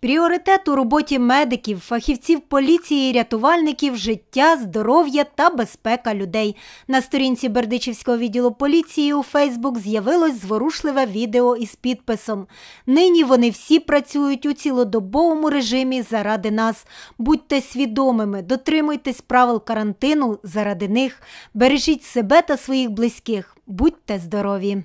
Пріоритет у роботі медиків, фахівців поліції, рятувальників життя, здоров'я та безпека людей. На сторінці Бердичівського відділу поліції у Фейсбук з'явилось зворушливе відео із підписом. Нині вони всі працюють у цілодобовому режимі заради нас. Будьте свідомими, дотримуйтесь правил карантину заради них, бережіть себе та своїх близьких. Будьте здорові!